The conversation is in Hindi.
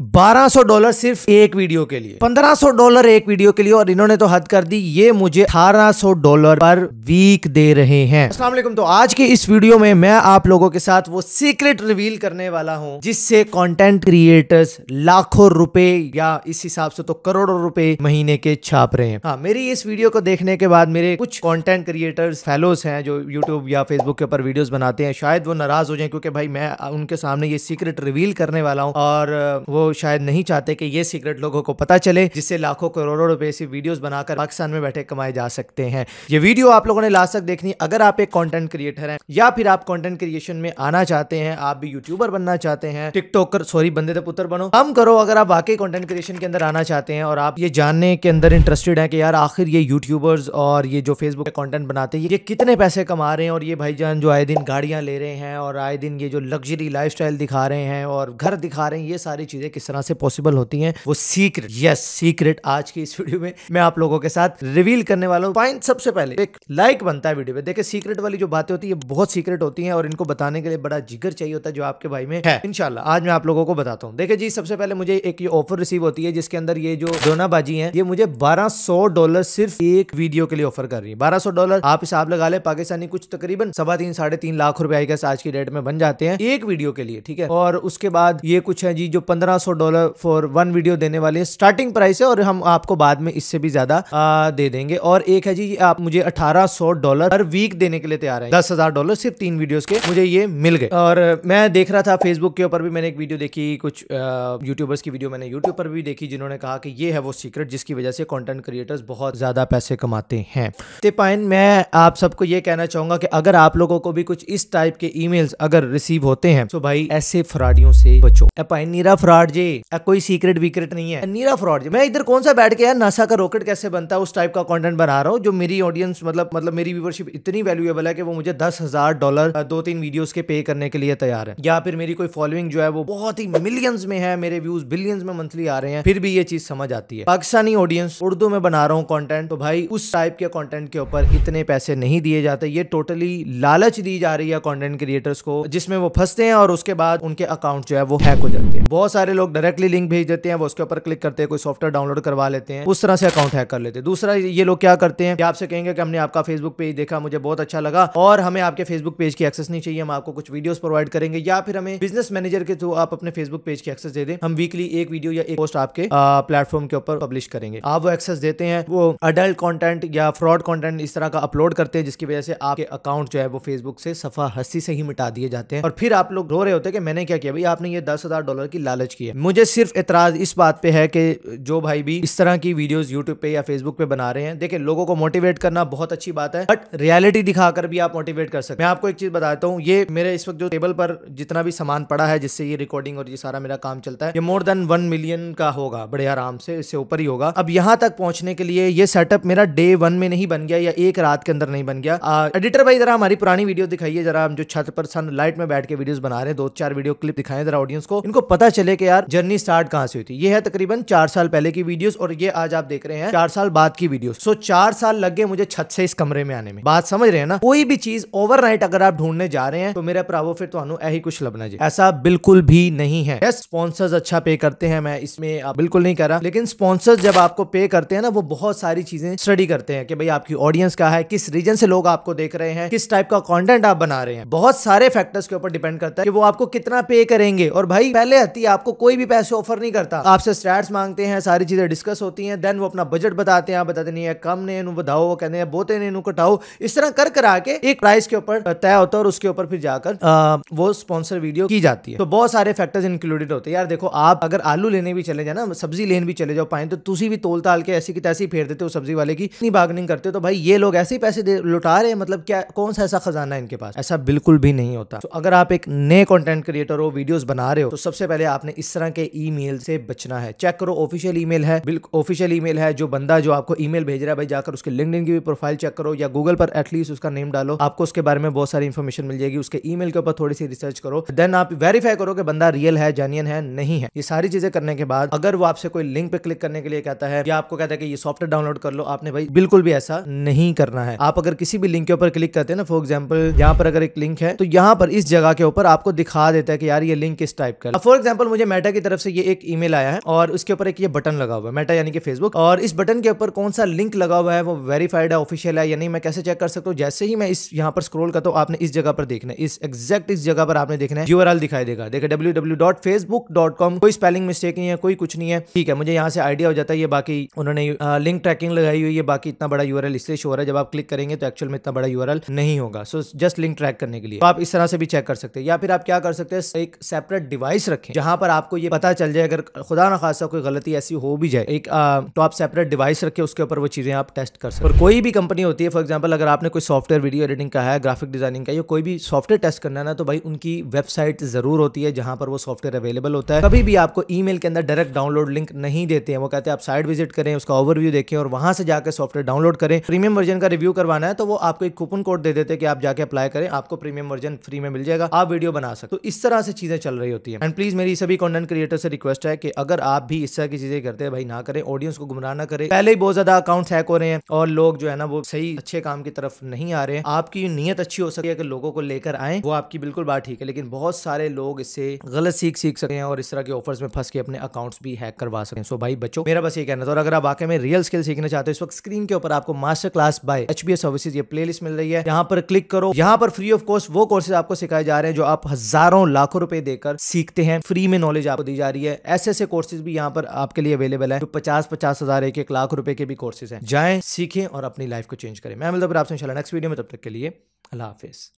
1200 डॉलर सिर्फ एक वीडियो के लिए 1500 डॉलर एक वीडियो के लिए और इन्होंने तो हद कर दी ये मुझे 1800 डॉलर पर वीक दे रहे हैं अस्सलाम वालेकुम तो आज के इस वीडियो में मैं आप लोगों के साथ वो सीक्रेट रिवील करने वाला हूँ जिससे कंटेंट क्रिएटर्स लाखों रुपए या इस हिसाब से तो करोड़ों रुपए महीने के छाप रहे हैं हाँ मेरी इस वीडियो को देखने के बाद मेरे कुछ कॉन्टेंट क्रिएटर्स फेलोज हैं जो यूट्यूब या फेसबुक के ऊपर वीडियोज बनाते हैं शायद वो नाराज हो जाए क्योंकि भाई मैं उनके सामने ये सीक्रेट रिवील करने वाला हूँ और वो वो शायद नहीं चाहते कि ये सीक्रेट लोगों को पता चले जिससे लाखों करोड़ों रुपए से वीडियोस बनाकर पाकिस्तान में बैठे कमाए जा सकते हैं ये वीडियो आप लोगों ने लास्ट तक देखनी अगर आप एक कंटेंट क्रिएटर हैं या फिर आप कंटेंट क्रिएशन में आना चाहते हैं आप भी यूट्यूबर बनना चाहते हैं टिकटॉकर सॉरी बंदे तो पुत्र बनो हम करो अगर आप वाकई कॉन्टेंट क्रिएशन के अंदर आना चाहते हैं और आप ये जानने के अंदर इंटरेस्टेड है कि यार आखिर ये यूट्यूबर्स और ये जो फेसबुक पे कॉन्टेंट बनाते हैं ये कितने पैसे कमा रहे हैं और ये जान जो आए दिन गाड़ियां ले रहे हैं और आए दिन ये जो लग्जरी लाइफ दिखा रहे हैं और घर दिखा रहे हैं ये सारी चीजें चीज़ें किस तरह से पॉसिबल होती हैं वो सीक्रेट यस सीक्रेट आज की इस वीडियो में मैं आप लोगों के साथ रिवील करने वाला हूँ पॉइंट सबसे पहले एक लाइक बनता है वीडियो में देखिए सीक्रेट वाली जो बातें होती है बहुत सीक्रेट होती है और इनको बताने के लिए बड़ा जिगर चाहिए होता है जो आपके भाई में है इनशाला आज मैं आप लोगों को बताता हूँ देखिए जी सबसे पहले मुझे एक ऑफर रिसीव होती है जिसके अंदर ये जो दोनाबाजी है ये मुझे बारह डॉलर सिर्फ एक वीडियो के लिए ऑफर कर रही है बारह डॉलर आप हिसाब लगा ले पाकिस्तानी कुछ तकरीबन सवा तीन साढ़े तीन लाख रुपए आएगा आज की डेट में बन जाते हैं एक वीडियो के लिए ठीक है और उसके बाद ये कुछ है जी जो पंद्रह सौ डॉलर फॉर वन वीडियो देने वाले स्टार्टिंग प्राइस है और हम आपको बाद में इससे भी ज्यादा दे देंगे और एक है जी आप मुझे अठारह सौ डॉलर हर वीक देने के लिए तैयार है दस हजार डॉलर सिर्फ तीन वीडियो के मुझे ये मिल गए और मैं देख रहा था फेसबुक के ऊपर भी मैंने एक वीडियो देखी कुछ यूट्यूबर्स की वीडियो मैंने यूट्यूब पर भी देखी जिन्होंने कहा कि ये है वो सीक्रेट जिसकी वजह से कॉन्टेंट क्रिएटर्स बहुत ज्यादा पैसे कमाते हैं तिपाइन मैं आप सबको ये कहना चाहूंगा कि अगर आप लोगों को भी कुछ इस टाइप के ईमेल्स अगर रिसीव होते हैं तो भाई ऐसे फ्रॉडियों से बचो एपाइन नीरा फ्रॉड फ्रॉड जी कोई सीक्रेट वीक्रेट नहीं है नीरा फ्रॉड जी मैं इधर कौन सा बैठ के यार नासा का रॉकेट कैसे बनता है उस टाइप का कॉन्टेंट बना रहा हूँ जो मेरी ऑडियंस मतलब मतलब मेरी व्यूवरशिप इतनी वैल्यूएबल है कि वो मुझे दस हजार डॉलर दो तीन वीडियोस के पे करने के लिए तैयार है या फिर मेरी कोई फॉलोइंग जो है वो बहुत ही मिलियंस में है मेरे व्यूज बिलियंस में मंथली आ रहे हैं फिर भी ये चीज समझ आती है पाकिस्तानी ऑडियंस उर्दू में बना रहा हूँ कॉन्टेंट तो भाई उस टाइप के कॉन्टेंट के ऊपर इतने पैसे नहीं दिए जाते ये टोटली लालच दी जा रही है कॉन्टेंट क्रिएटर्स को जिसमें वो फंसते हैं और उसके बाद उनके अकाउंट जो है वो हैक हो जाते हैं बहुत सारे लोग डायरेक्टली लिंक भेज देते हैं वो उसके ऊपर क्लिक करते हैं कोई सॉफ्टवेयर डाउनलोड करवा लेते हैं उस तरह से अकाउंट हैक कर लेते हैं दूसरा ये लोग क्या करते हैं आपसे कहेंगे कि हमने आपका फेसबुक पेज देखा मुझे बहुत अच्छा लगा और हमें आपके फेसबुक पेज की एक्सेस नहीं चाहिए हम आपको कुछ वीडियोस प्रोवाइड करेंगे या फिर हमें बिजनेस मैनेजर के थ्रू आप अपने फेसबुक पेज की एक्सेस दे दें हम वीकली एक वीडियो या एक पोस्ट आपके प्लेटफॉर्म के ऊपर पब्लिश करेंगे आप वो एक्सेस देते हैं वो अडल्ट कॉन्टेंट या फ्रॉड कॉन्टेंट इस तरह का अपलोड करते हैं जिसकी वजह से आपके अकाउंट जो है वो फेसबुक से सफा हस्ती से ही मिटा दिए जाते हैं और फिर आप लोग रो रहे होते हैं कि मैंने क्या किया भाई आपने ये दस डॉलर की लालच किया है मुझे सिर्फ एतराज इस बात पे है कि जो भाई भी इस तरह की वीडियोस यूट्यूब पे या फेसबुक पे बना रहे हैं देखिए लोगों को मोटिवेट करना बहुत अच्छी बात है बट रियलिटी दिखाकर भी आप मोटिवेट कर सकते मैं आपको एक चीज बताता हूँ ये मेरे इस वक्त जो टेबल पर जितना भी सामान पड़ा है जिससे ये रिकॉर्डिंग और ये सारा मेरा काम चलता है ये मोर देन वन मिलियन का होगा बड़े आराम से इससे ऊपर ही होगा अब यहाँ तक पहुंचने के लिए ये सेटअप मेरा डे वन में नहीं बन गया या एक रात के अंदर नहीं बन गया एडिटर भाई जरा हमारी पुरानी वीडियो दिखाइए जरा हम जो छत पर सन लाइट में बैठ के वीडियोस बना रहे हैं दो चार वीडियो क्लिप दिखाएं जरा ऑडियंस को इनको पता चले कि यार यार जर्नी स्टार्ट कहां से हुई थी ये है तकरीबन चार साल पहले की वीडियोस और ये आज आप देख रहे हैं चार साल बाद की वीडियोस सो चार साल लग गए मुझे छत से इस कमरे में आने में बात समझ रहे हैं ना कोई भी चीज ओवरनाइट अगर आप ढूंढने जा रहे हैं तो मेरा प्रावो फिर ਤੁਹਾਨੂੰ ਇਹੀ ਕੁਝ ਲੱਭਣਾ ਜੀ ਐਸਾ ਬਿਲਕੁਲ ਵੀ ਨਹੀਂ ਹੈ स्पॉन्सर्स अच्छा पे करते हैं मैं इसमें बिल्कुल नहीं कर रहा लेकिन स्पॉन्सर्स जब आपको पे करते हैं ना वो बहुत सारी चीजें स्टडी करते हैं कि भाई आपकी ऑडियंस क्या है किस रीजन से लोग आपको देख रहे हैं किस टाइप का कॉन्टेंट आप बना रहे हैं बहुत सारे फैक्टर्स के ऊपर डिपेंड करता है कि वो आपको कितना पे करेंगे और भाई पहले आपको कोई कोई भी पैसे ऑफर नहीं करता आपसे स्टैट्स मांगते हैं सारी चीज़ें डिस्कस होती हैं देन वो अपना बजट बताते हैं बताते नहीं है कम ने इन्हों बधाओ वो कहते हैं बोते ने इन्हों कटाओ इस तरह कर करा के एक प्राइस के ऊपर तय होता है और उसके ऊपर फिर जाकर वो स्पॉन्सर वीडियो की जाती है तो बहुत सारे फैक्टर्स इंक्लूडेड होते हैं यार देखो आप अगर आलू लेने भी चले जाए ना सब्जी लेने भी चले जाओ पाए तो तुसी भी तोल ताल के ऐसी की तैसी फेर देते हो सब्जी वाले की इतनी बार्गनिंग करते हो तो भाई ये लोग ऐसे ही पैसे लुटा रहे हैं मतलब क्या कौन सा ऐसा खजाना है इनके पास ऐसा बिल्कुल भी नहीं होता तो अगर आप एक नए कॉन्टेंट क्रिएटर हो वीडियोज बना रहे हो तो सबसे पहले आपने इस इस तरह के ईमेल से बचना है चेक करो ऑफिशियल ईमेल है बिल्कुल ऑफिशियल ईमेल है जो बंदा जो आपको ईमेल भेज रहा है भाई जाकर उसके लिंक की भी प्रोफाइल चेक करो या गूगल पर एटलीस्ट उसका नेम डालो आपको उसके बारे में बहुत सारी इन्फॉर्मेशन मिल जाएगी उसके ई के ऊपर थोड़ी सी रिसर्च करो देन आप वेरीफाई करो कि बंदा रियल है जेन्यन है नहीं है ये सारी चीजें करने के बाद अगर वो आपसे कोई लिंक पे क्लिक करने के लिए कहता है या आपको कहता है कि ये सॉफ्टवेयर डाउनलोड कर लो आपने भाई बिल्कुल भी ऐसा नहीं करना है आप अगर किसी भी लिंक के ऊपर क्लिक करते हैं ना फॉर एग्जाम्पल यहाँ पर अगर एक लिंक है तो यहाँ पर इस जगह के ऊपर आपको दिखा देता है कि यार ये लिंक किस टाइप का फॉर एग्जाम्पल मुझे मेटा की तरफ से ये एक ईमेल आया है और उसके ऊपर एक ये बटन लगा हुआ है मेटा यानी कि फेसबुक और इस बटन के ऊपर कौन सा लिंक लगा हुआ है वो वेरीफाइड है ऑफिशियल है यानी मैं कैसे चेक कर सकता हूँ जैसे ही मैं इस यहाँ पर स्क्रोल करता हूँ आपने इस जगह पर देखना है इस एक्जैक्ट इस जगह पर आपने देखना है यू दिखाई देगा देखा डब्ल्यू कोई स्पेलिंग मिस्टेक नहीं है कोई कुछ नहीं है ठीक है मुझे यहाँ से आइडिया हो जाता है ये बाकी उन्होंने लिंक ट्रैकिंग लगाई हुई है बाकी इतना बड़ा यू इसलिए शो हो रहा है जब आप क्लिक करेंगे तो एक्चुअल में इतना बड़ा यू नहीं होगा सो जस्ट लिंक ट्रैक करने के लिए तो आप इस तरह से भी चेक कर सकते हैं या फिर आप क्या कर सकते हैं एक सेपरेट डिवाइस रखें जहां पर आप आपको ये पता चल जाए अगर खुदा ना खासा कोई गलती ऐसी हो भी जाए एक तो आप सेपरेट डिवाइस रखे उसके ऊपर वो चीज़ें आप टेस्ट कर सकते और कोई भी कंपनी होती है फॉर एग्जाम्पल अगर आपने कोई सॉफ्टवेयर वीडियो एडिटिंग का है ग्राफिक डिजाइनिंग का या कोई भी सॉफ्टवेयर टेस्ट करना है ना तो भाई उनकी वेबसाइट ज़रूर होती है जहां पर वो सॉफ्टवेयर अवेलेबल होता है कभी भी आपको ई के अंदर डायरेक्ट डाउनलोड लिंक नहीं देते हैं वो कहते हैं आप साइट विजिट करें उसका ओवरव्यू देखें और वहां से जाकर सॉफ्टवेयर डाउनलोड करें प्रीमियम वर्जन का रिव्यू करवाना है तो वो आपको एक कूपन कोड दे देते हैं कि आप जाके अप्लाई करें आपको प्रीमियम वर्जन फ्री में मिल जाएगा आप वीडियो बना सकते हो तो इस तरह से चीज़ें चल रही होती है एंड प्लीज़ मेरी सभी कॉन्टेंट कंटेंट क्रिएटर से रिक्वेस्ट है कि अगर आप भी इस तरह की चीजें करते हैं भाई ना करें ऑडियंस को गुमराह ना करें पहले ही बहुत ज्यादा अकाउंट हैक हो रहे हैं और लोग जो है ना वो सही अच्छे काम की तरफ नहीं आ रहे हैं आपकी नीयत अच्छी हो सकती है कि लोगों को लेकर आए वो आपकी बिल्कुल बात ठीक है लेकिन बहुत सारे लोग इससे गलत सीख सीख सकते हैं और इस तरह के ऑफर्स में फंस के अपने अकाउंट्स भी हैक करवा सकें सो भाई बच्चों मेरा बस ये कहना था और अगर आप वाकई में रियल स्किल सीखना चाहते हो इस वक्त स्क्रीन के ऊपर आपको master class by H services ये प्लेलिस्ट मिल रही है यहाँ पर क्लिक करो यहाँ पर फ्री ऑफ कॉस्ट वो कोर्सेज आपको सिखाए जा रहे हैं जो आप हजारों लाखों रुपए देकर सीखते हैं फ्री में नॉलेज आपको दी जा रही है ऐसे ऐसे कोर्सेज भी यहाँ पर आपके लिए अवेलेबल है जो पचास पचास हजार एक एक लाख रुपए के भी कोर्सेज हैं जाएं सीखें और अपनी लाइफ को चेंज करें मैं मतलब आपसे इंशाल्लाह नेक्स्ट वीडियो में तब तक के लिए अल्लाह हाफिज़